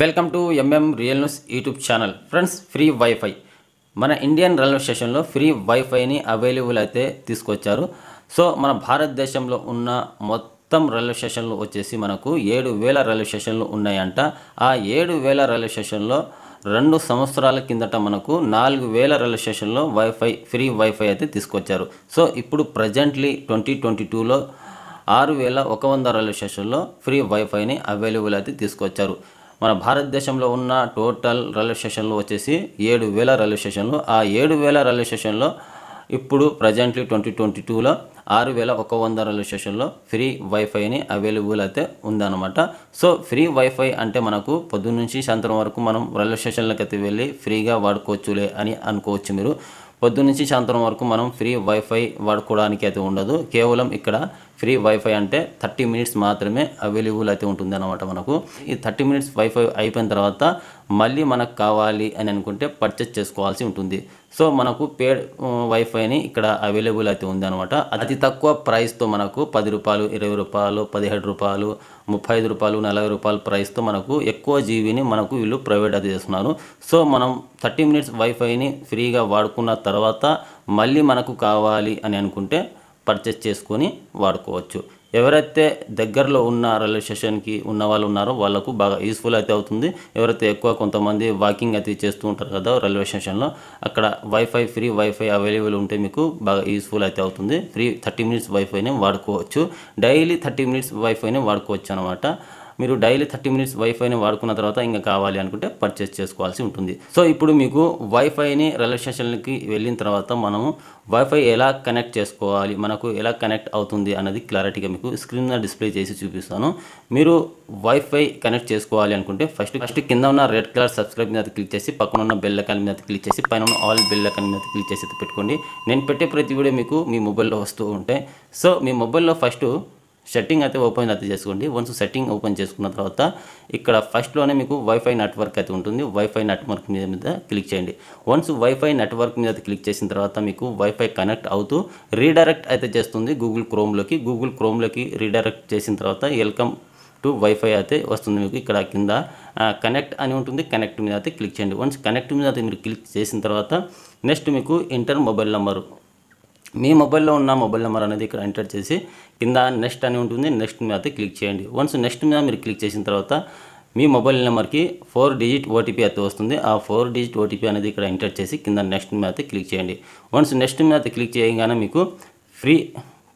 welcome to MM real news YouTube channel friends free wifi మన Indian railway స్టేషన్లో free వైఫైని available అయితే తీసుకొచ్చారు సో మన భారతదేశంలో ఉన్న మొత్తం రైల్వే స్టేషన్లు వచ్చేసి మనకు ఏడు వేల రైల్వే స్టేషన్లు ఉన్నాయంట ఆ ఏడు వేల రైల్వే స్టేషన్లో రెండు సంవత్సరాల కిందట మనకు నాలుగు వేల రైల్వే స్టేషన్లో వైఫై ఫ్రీ వైఫై అయితే తీసుకొచ్చారు సో ఇప్పుడు ప్రజెంట్లీ ట్వంటీ ట్వంటీ టూలో ఆరు వేల ఒక వంద రైల్వే స్టేషన్లో ఫ్రీ వైఫైని అవైలబుల్ అయితే తీసుకొచ్చారు మన భారతదేశంలో ఉన్న టోటల్ రైల్వే స్టేషన్లు వచ్చేసి ఏడు వేల రైల్వే స్టేషన్లు ఆ ఏడు వేల రైల్వే స్టేషన్లో ఇప్పుడు ప్రజెంట్లీ ట్వంటీ ట్వంటీ టూలో ఆరు వేల ఒక వంద రైల్వే స్టేషన్లో ఫ్రీ వైఫైని అవైలబుల్ అయితే ఉందన్నమాట సో ఫ్రీ వైఫై అంటే మనకు పొద్దున్న నుంచి సాయంత్రం వరకు మనం రైల్వే స్టేషన్లకు అయితే వెళ్ళి ఫ్రీగా వాడుకోవచ్చులే అని అనుకోవచ్చు మీరు పొద్దున్న నుంచి సాయంత్రం వరకు మనం ఫ్రీ వైఫై వాడుకోవడానికి అయితే ఉండదు కేవలం ఇక్కడ ఫ్రీ వైఫై అంటే థర్టీ మినిట్స్ మాత్రమే అవైలబుల్ అయితే ఉంటుంది అనమాట మనకు ఈ థర్టీ మినిట్స్ వైఫై అయిపోయిన తర్వాత మళ్ళీ మనకు కావాలి అని అనుకుంటే పర్చేస్ చేసుకోవాల్సి ఉంటుంది సో మనకు పేడ్ వైఫైని ఇక్కడ అవైలబుల్ అయితే ఉంది అనమాట అతి తక్కువ ప్రైస్తో మనకు పది రూపాయలు ఇరవై రూపాయలు పదిహేడు రూపాయలు ముప్పై ఐదు రూపాయలు నలభై రూపాయల ప్రైస్తో మనకు ఎక్కువ జీబీని మనకు వీళ్ళు ప్రైవేట్ అది చేస్తున్నారు సో మనం థర్టీ మినిట్స్ వైఫైని ఫ్రీగా వాడుకున్న తర్వాత మళ్ళీ మనకు కావాలి అని అనుకుంటే పర్చేస్ చేసుకొని వాడుకోవచ్చు ఎవరైతే దగ్గరలో ఉన్న రైల్వే స్టేషన్కి ఉన్న వాళ్ళు ఉన్నారో వాళ్ళకు బాగా యూస్ఫుల్ అయితే అవుతుంది ఎవరైతే ఎక్కువ కొంతమంది వాకింగ్ అయితే చేస్తూ ఉంటారు కదా రైల్వే స్టేషన్లో అక్కడ వైఫై ఫ్రీ వైఫై అవైలబుల్ ఉంటే మీకు బాగా యూస్ఫుల్ అయితే అవుతుంది ఫ్రీ థర్టీ మినిట్స్ వైఫైనే వాడుకోవచ్చు డైలీ థర్టీ మినిట్స్ వైఫైనే వాడుకోవచ్చు అనమాట మీరు డైలీ థర్టీ మినిట్స్ వైఫైని వాడుకున్న తర్వాత ఇంకా కావాలి అనుకుంటే పర్చేస్ చేసుకోవాల్సి ఉంటుంది సో ఇప్పుడు మీకు వైఫైని రైల్వే స్టేషన్కి వెళ్ళిన తర్వాత మనము వైఫై ఎలా కనెక్ట్ చేసుకోవాలి మనకు ఎలా కనెక్ట్ అవుతుంది అనేది క్లారిటీగా మీకు స్క్రీన్ మీద డిస్ప్లే చేసి చూపిస్తాను మీరు వైఫై కనెక్ట్ చేసుకోవాలి అనుకుంటే ఫస్ట్ ఫస్ట్ కింద ఉన్న రెడ్ కలర్ సబ్స్క్రైబ్ మీద క్లిక్ చేసి పక్కన ఉన్న బెల్ అకాన్ మీద క్లిక్ చేసి పైన ఉన్న ఆల్ బెల్ అకాన్ మీద క్లిక్ చేసి పెట్టుకోండి నేను పెట్టే ప్రతి వీడియో మీకు మీ మొబైల్లో వస్తూ ఉంటాయి సో మీ మొబైల్లో ఫస్ట్ సెట్టింగ్ అయితే ఓపెన్ అయితే చేసుకోండి వన్స్ సెట్టింగ్ ఓపెన్ చేసుకున్న తర్వాత ఇక్కడ ఫస్ట్లోనే మీకు వైఫై నెట్వర్క్ అయితే ఉంటుంది వైఫై నెట్వర్క్ మీద క్లిక్ చేయండి వన్స్ వైఫై నెట్వర్క్ మీద క్లిక్ చేసిన తర్వాత మీకు వైఫై కనెక్ట్ అవుతూ రీడైరెక్ట్ అయితే చేస్తుంది గూగుల్ క్రోమ్లోకి గూగుల్ క్రోమ్లోకి రీడైరెక్ట్ చేసిన తర్వాత వెల్కమ్ టు వైఫై అయితే వస్తుంది మీకు ఇక్కడ కింద కనెక్ట్ అని ఉంటుంది కనెక్ట్ మీద అయితే క్లిక్ చేయండి వన్స్ కనెక్ట్ మీద అయితే మీరు క్లిక్ చేసిన తర్వాత నెక్స్ట్ మీకు ఇంటర్ మొబైల్ నెంబరు మీ మొబైల్లో ఉన్న మొబైల్ నెంబర్ అనేది ఇక్కడ ఎంటర్ చేసి కింద నెక్స్ట్ అని ఉంటుంది నెక్స్ట్ మీద క్లిక్ చేయండి వన్స్ నెక్స్ట్ మీద మీరు క్లిక్ చేసిన తర్వాత మీ మొబైల్ నెంబర్కి ఫోర్ డిజిట్ ఓటీపీ అయితే వస్తుంది ఆ ఫోర్ డిజిట్ ఓటీపీ అనేది ఇక్కడ ఎంటర్ చేసి కింద నెక్స్ట్ మీద క్లిక్ చేయండి వన్స్ నెక్స్ట్ మీద క్లిక్ చేయగానే మీకు free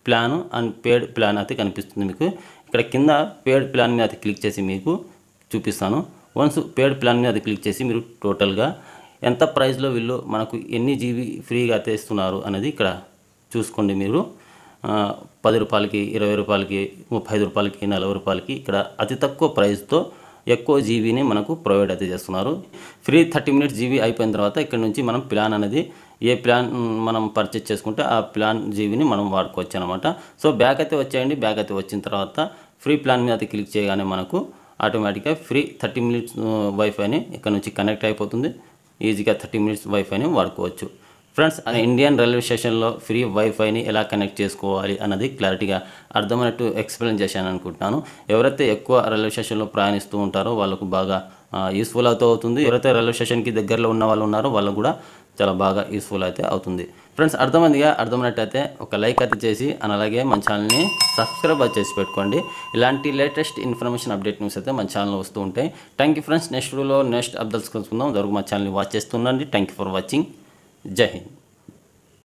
plan and paid plan అయితే కనిపిస్తుంది మీకు ఇక్కడ కింద పేడ్ ప్లాన్ మీద క్లిక్ చేసి మీకు చూపిస్తాను వన్స్ పేడ్ ప్లాన్ మీద క్లిక్ చేసి మీరు టోటల్గా ఎంత ప్రైస్లో వీళ్ళు మనకు ఎన్ని జీబీ ఫ్రీగా అయితే ఇస్తున్నారు అనేది ఇక్కడ చూసుకోండి మీరు పది రూపాయలకి ఇరవై రూపాయలకి ముప్పై ఐదు రూపాయలకి నలభై రూపాయలకి ఇక్కడ అతి తక్కువ ప్రైస్తో ఎక్కువ జీబీని మనకు ప్రొవైడ్ అయితే చేస్తున్నారు ఫ్రీ థర్టీ మినిట్స్ జీబీ అయిపోయిన తర్వాత ఇక్కడ నుంచి మనం ప్లాన్ అనేది ఏ ప్లాన్ మనం పర్చేస్ చేసుకుంటే ఆ ప్లాన్ జీబీని మనం వాడుకోవచ్చు అనమాట సో బ్యాక్ అయితే వచ్చేయండి బ్యాక్ అయితే వచ్చిన తర్వాత ఫ్రీ ప్లాన్ మీద క్లిక్ చేయగానే మనకు ఆటోమేటిక్గా ఫ్రీ థర్టీ మినిట్స్ వైఫైని ఇక్కడ నుంచి కనెక్ట్ అయిపోతుంది ఈజీగా థర్టీ మినిట్స్ వైఫైని వాడుకోవచ్చు ఫ్రెండ్స్ ఇండియన్ రైల్వే స్టేషన్లో ఫ్రీ వైఫైని ఎలా కనెక్ట్ చేసుకోవాలి అన్నది క్లారిటీగా అర్థమైనట్టు ఎక్స్ప్లెయిన్ చేశాను అనుకుంటున్నాను ఎవరైతే ఎక్కువ రైల్వే స్టేషన్లో ప్రయాణిస్తూ ఉంటారో వాళ్ళకు బాగా యూస్ఫుల్ అవుతూ అవుతుంది ఎవరైతే రైల్వే స్టేషన్కి దగ్గరలో ఉన్న వాళ్ళు ఉన్నారో వాళ్ళు కూడా చాలా బాగా యూస్ఫుల్ అయితే అవుతుంది ఫ్రెండ్స్ అర్థమైందిగా అర్థమైనట్టయితే ఒక లైక్ అయితే చేసి అని అలాగే మన ఛానల్ని సబ్స్క్రైబ్ చేసి పెట్టుకోండి ఇలాంటి లేటెస్ట్ ఇన్ఫర్మేషన్ అప్డేట్ న్యూస్ అయితే మన ఛానల్లో వస్తూ ఉంటాయి థ్యాంక్ యూ ఫ్రెండ్స్ నెక్స్ట్ వీడియోలో నెక్స్ట్ అప్డేట్స్ కలుసుకుందాం వరకు మా ఛానల్ని వాచ్ చేస్తుండండి థ్యాంక్ యూ ఫర్ వాచింగ్ जय हिंद